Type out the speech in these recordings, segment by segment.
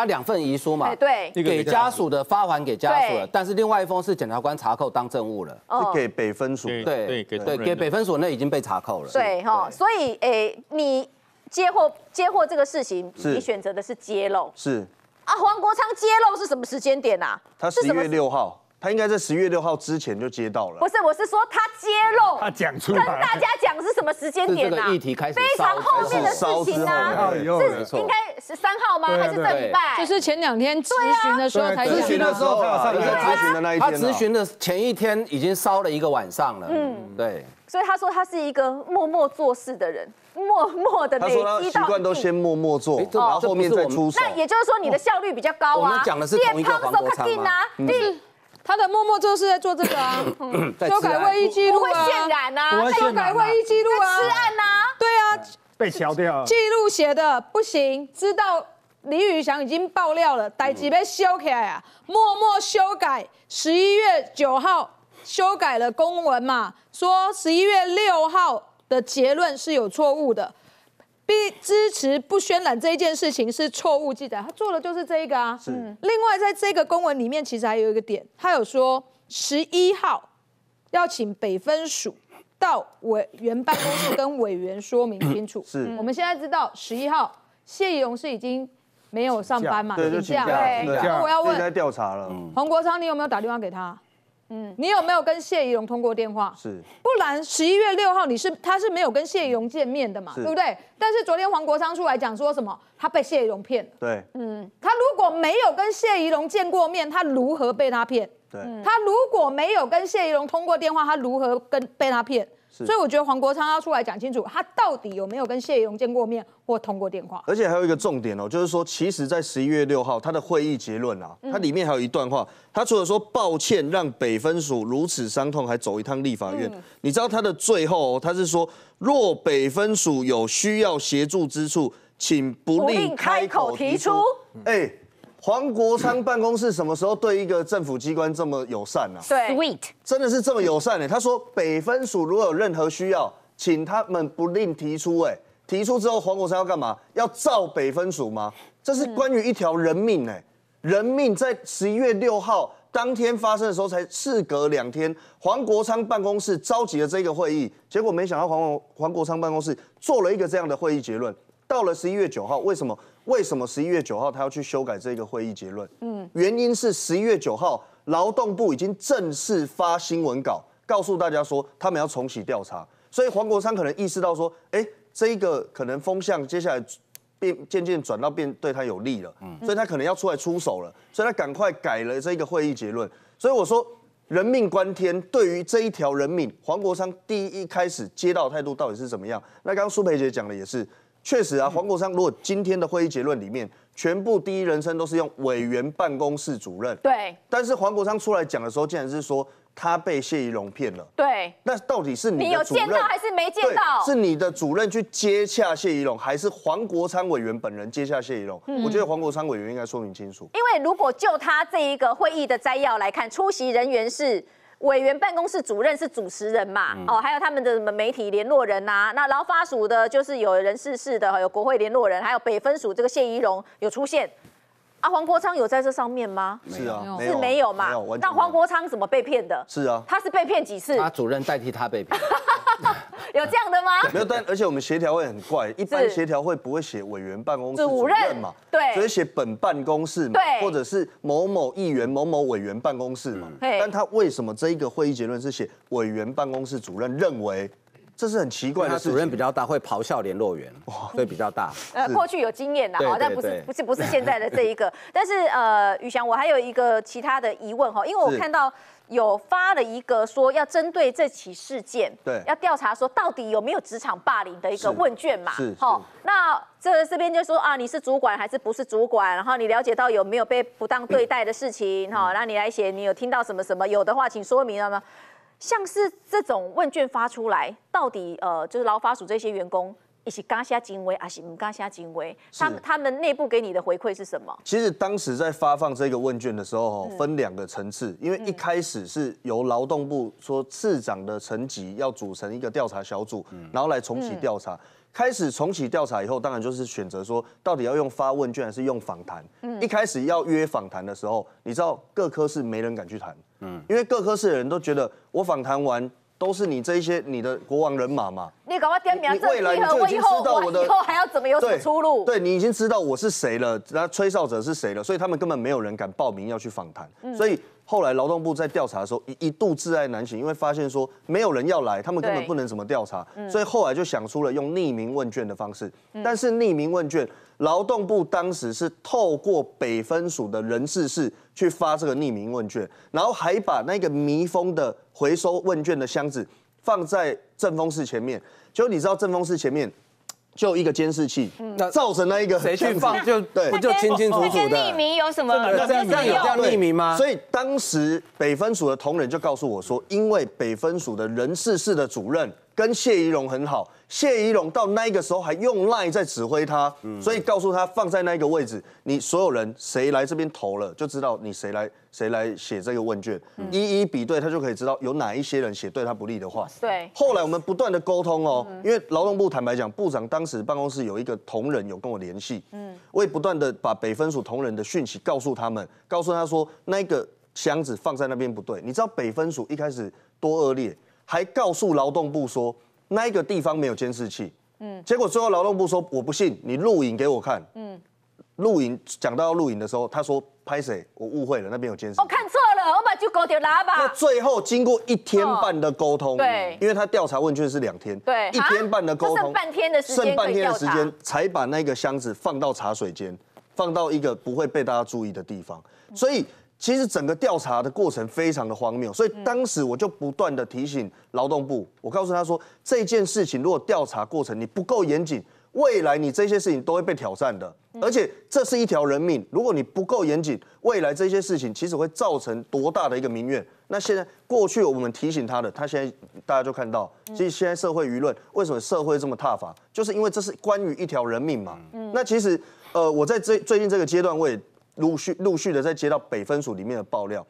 他两份遗书嘛，对，给家属的发还给家属了，但是另外一封是检察官查扣当证物了，是给北分所，对对对，给北分所那已经被查扣了。对哈，所以诶，你接货接货这个事情，你选择的是揭露，是啊，黄国昌揭露是什么时间点啊？他是一月六号。他应该在十月六号之前就接到了。不是，我是说他揭露，他讲出来，跟大家讲是什么时间点啊？议题开始非常后面的事情啊，是应该十三号吗？还是怎礼拜？就是前两天咨询的时候才咨询的时候，对，他咨询的前一天已经烧了一个晚上了。嗯，对。所以他说他是一个默默做事的人，默默的，他说习惯都先默默做，然后后面再出事。那也就是说你的效率比较高啊？我们讲的是健康生活他的默默就是在做这个啊，修改会议记录啊，渲染啊，修改会议记录啊，失案啊，对啊，被敲掉记录写的不行，知道李宇翔已经爆料了，台企被修起来啊，默默修改十一月九号修改了公文嘛，说十一月六号的结论是有错误的。支持不渲染这一件事情是错误记载，他做的就是这一个啊。是。另外，在这个公文里面，其实还有一个点，他有说十一号要请北分署到委员办公室跟委员说明清楚。是。我们现在知道十一号谢宜荣是已经没有上班嘛？对，就请假。对。那我要问，现在调查了，洪国昌，你有没有打电话给他？嗯，你有没有跟谢宜蓉通过电话？是，不然十一月六号你是他是没有跟谢宜蓉见面的嘛，对不对？但是昨天黄国昌出来讲说什么，他被谢宜蓉骗。对，嗯，他如果没有跟谢宜蓉见过面，他如何被他骗？对，他如果没有跟谢宜蓉通过电话，他如何跟被他骗？所以我觉得黄国昌要出来讲清楚，他到底有没有跟谢勇见过面或通过电话？而且还有一个重点哦，就是说，其实在十一月六号他的会议结论啊，它里面还有一段话，他除了说抱歉让北分署如此伤痛，还走一趟立法院。你知道他的最后，他是说，若北分署有需要协助之处，请不吝开口提出。哎。黄国昌办公室什么时候对一个政府机关这么友善呢？Sweet，真的是这么友善哎！他说北分署如果有任何需要，请他们不吝提出。哎，提出之后，黄国昌要干嘛？要照北分署吗？这是关于一条人命哎！人命在十一月六号当天发生的时候，才事隔两天，黄国昌办公室召集了这个会议，结果没想到黄黄国昌办公室做了一个这样的会议结论。到了十一月九号，为什么？为什么十一月九号他要去修改这个会议结论？嗯，原因是十一月九号劳动部已经正式发新闻稿，告诉大家说他们要重启调查。所以黄国昌可能意识到说，哎，这一个可能风向接下来变渐渐转到变对他有利了，嗯，所以他可能要出来出手了，所以他赶快改了这个会议结论。所以我说人命关天，对于这一条人命，黄国昌第一开始接到态度到底是怎么样？那刚刚苏培杰讲的也是。确实啊，黄国昌如果今天的会议结论里面，全部第一人称都是用委员办公室主任。对。但是黄国昌出来讲的时候，竟然是说他被谢怡龙骗了。对。那到底是你有见到还是没见到？是你的主任去接洽谢怡龙，还是黄国昌委员本人接洽谢怡龙？我觉得黄国昌委员应该说明清楚。因为如果就他这一个会议的摘要来看，出席人员是。委员办公室主任是主持人嘛？哦，还有他们的什么媒体联络人呐？那劳发署的就是有人事室的，有国会联络人，还有北分署这个谢宜蓉有出现。啊，黄国昌有在这上面吗？是啊，是没有嘛。那黄国昌怎么被骗的？是啊，他是被骗几次？他主任代替他被骗，有这样的吗？没有，但而且我们协调会很怪，一般协调会不会写委员办公室主任嘛？对，只会写本办公室嘛，或者是某某议员某某委员办公室嘛。但他为什么这一个会议结论是写委员办公室主任认为？这是很奇怪的，主任比较大会咆哮联络员，所以比较大。呃，过去有经验的，哈，但不是不是不是现在的这一个。但是呃，宇翔，我还有一个其他的疑问哈，因为我看到有发了一个说要针对这起事件，对，要调查说到底有没有职场霸凌的一个问卷嘛？是，好，那这这边就说啊，你是主管还是不是主管？然后你了解到有没有被不当对待的事情？哈，那你来写，你有听到什么什么？有的话请说明了吗？像是这种问卷发出来，到底呃，就是劳法署这些员工，一起加下津威还是不加下津威？他们他们内部给你的回馈是什么？其实当时在发放这个问卷的时候，分两个层次，因为一开始是由劳动部说，次长的层级要组成一个调查小组，然后来重启调查。开始重启调查以后，当然就是选择说，到底要用发问卷还是用访谈？一开始要约访谈的时候，你知道各科是没人敢去谈，嗯，因为各科室的人都觉得我访谈完。都是你这一些你的国王人马嘛？你搞快点名，未来我已经知道我的，以后还要怎么有出路？对，你已经知道我是谁了，那吹哨者是谁了？所以他们根本没有人敢报名要去访谈。所以后来劳动部在调查的时候，一一度自爱难行，因为发现说没有人要来，他们根本不能怎么调查。所以后来就想出了用匿名问卷的方式，但是匿名问卷。劳动部当时是透过北分署的人事室去发这个匿名问卷，然后还把那个密封的回收问卷的箱子放在正风室前面。就你知道正风室前面就一个监视器，那造成那一个谁去放就 对，就清清楚楚的匿名有什么这样有这样匿名吗？所以当时北分署的同仁就告诉我说，因为北分署的人事室的主任。跟谢怡龙很好，谢怡龙到那个时候还用赖在指挥他，所以告诉他放在那个位置，你所有人谁来这边投了，就知道你谁来谁来写这个问卷，一一比对，他就可以知道有哪一些人写对他不利的话。对，后来我们不断的沟通哦，因为劳动部坦白讲，部长当时办公室有一个同仁有跟我联系，嗯，我也不断的把北分署同仁的讯息告诉他们，告诉他说那个箱子放在那边不对，你知道北分署一开始多恶劣。还告诉劳动部说，那个地方没有监视器。嗯，结果最后劳动部说，我不信，你录影给我看。嗯，录影讲到要录影的时候，他说拍谁？我误会了，那边有监视。我看错了，我把就搞掉喇叭。那最后经过一天半的沟通，对，因为他调查问卷是两天，对，一天半的沟通，剩半天的时间才把那个箱子放到茶水间，放到一个不会被大家注意的地方，所以。其实整个调查的过程非常的荒谬，所以当时我就不断的提醒劳动部，我告诉他说这件事情如果调查过程你不够严谨，未来你这些事情都会被挑战的，而且这是一条人命，如果你不够严谨，未来这些事情其实会造成多大的一个民怨。那现在过去我们提醒他的，他现在大家就看到，其实现在社会舆论为什么社会这么踏伐，就是因为这是关于一条人命嘛。那其实呃我在最最近这个阶段我也。陆续陆续的在接到北分署里面的爆料，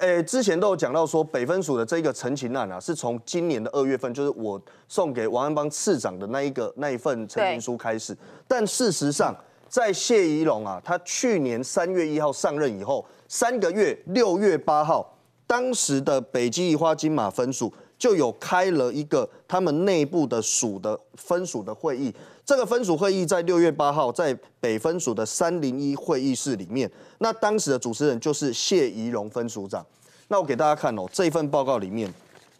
诶，之前都有讲到说北分署的这一个陈情案啊，是从今年的二月份，就是我送给王安邦次长的那一个那一份陈情书开始。但事实上，在谢宜龙啊，他去年三月一号上任以后，三个月六月八号，当时的北基宜花金马分署就有开了一个他们内部的署的分署的会议。这个分署会议在六月八号，在北分署的三零一会议室里面。那当时的主持人就是谢怡荣分署长。那我给大家看哦，这份报告里面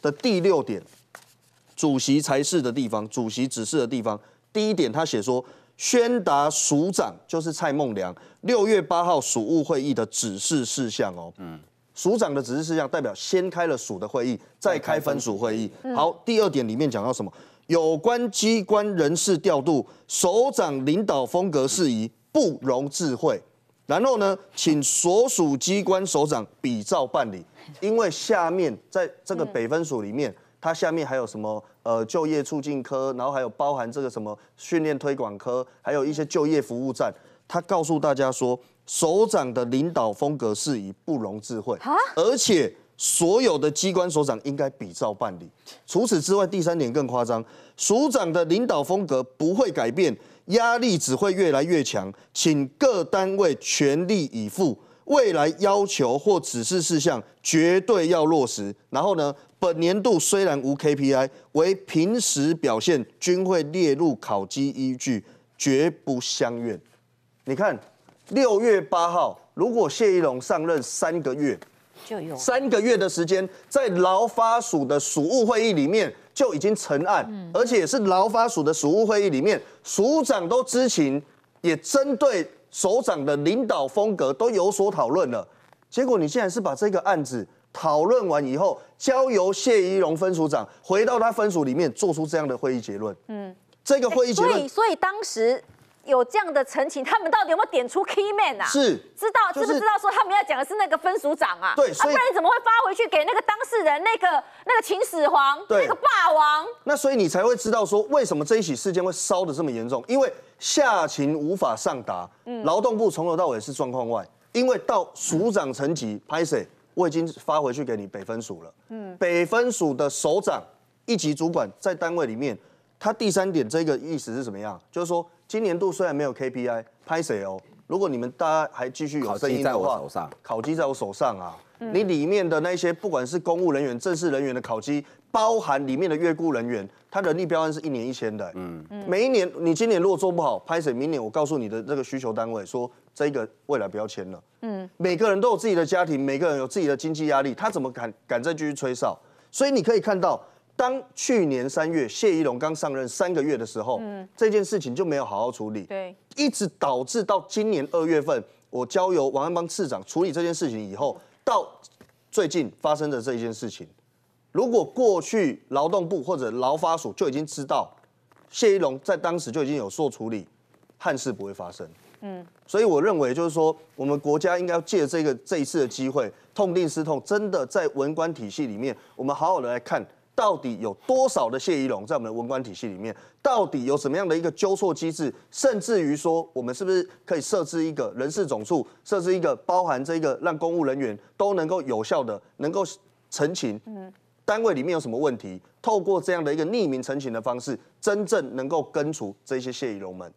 的第六点，主席才是的地方，主席指示的地方。第一点，他写说宣达署长就是蔡孟良六月八号署务会议的指示事项哦。嗯。署长的指示事项代表先开了署的会议，再开分署会议。好，第二点里面讲到什么？有关机关人事调度、首长领导风格事宜，不容智慧。然后呢，请所属机关首长比照办理。因为下面在这个北分署里面，它下面还有什么呃就业促进科，然后还有包含这个什么训练推广科，还有一些就业服务站。他告诉大家说，首长的领导风格事宜不容智慧，而且。所有的机关所长应该比照办理。除此之外，第三点更夸张，署长的领导风格不会改变，压力只会越来越强。请各单位全力以赴，未来要求或指示事项绝对要落实。然后呢，本年度虽然无 KPI，为平时表现均会列入考绩依据，绝不相怨。你看，六月八号，如果谢依龙上任三个月。就有三个月的时间，在劳发署的署务会议里面就已经成案，而且是劳发署的署务会议里面，署长都知情，也针对首长的领导风格都有所讨论了。结果你竟然是把这个案子讨论完以后，交由谢宜荣分署长回到他分署里面做出这样的会议结论。嗯，这个会议结论，所以所以当时。有这样的陈情，他们到底有没有点出 key man 啊？是，知道知不知道说他们要讲的是那个分署长啊？对，不然你怎么会发回去给那个当事人？那个那个秦始皇，那个霸王？那所以你才会知道说为什么这一起事件会烧的这么严重？因为下情无法上达。嗯，劳动部从头到尾是状况外，因为到署长层级拍 a 我已经发回去给你北分署了。嗯，北分署的首长一级主管在单位里面。他第三点这个意思是什么样？就是说，今年度虽然没有 K P I 拍谁哦，如果你们大家还继续有声音的话，在我手上，考鸡在我手上啊。你里面的那些不管是公务人员、正式人员的考鸡，包含里面的越雇人员，他人力标案是一年一千的。嗯嗯，每一年你今年如果做不好拍谁，明年我告诉你的这个需求单位说这个未来不要签了。嗯，每个人都有自己的家庭，每个人有自己的经济压力，他怎么敢敢再继续吹哨？所以你可以看到。当去年三月谢依龙刚上任三个月的时候，这件事情就没有好好处理，对，一直导致到今年二月份，我交由王安邦次长处理这件事情以后，到最近发生的这一件事情，如果过去劳动部或者劳法署就已经知道谢依龙在当时就已经有做处理，憾事不会发生，嗯，所以我认为就是说，我们国家应该借这个这一次的机会痛定思痛，真的在文官体系里面，我们好好的来看。到底有多少的谢依龙在我们的文官体系里面？到底有什么样的一个纠错机制？甚至于说，我们是不是可以设置一个人事总处，设置一个包含这个让公务人员都能够有效的能够澄清，嗯，单位里面有什么问题？透过这样的一个匿名澄清的方式，真正能够根除这些谢依龙们。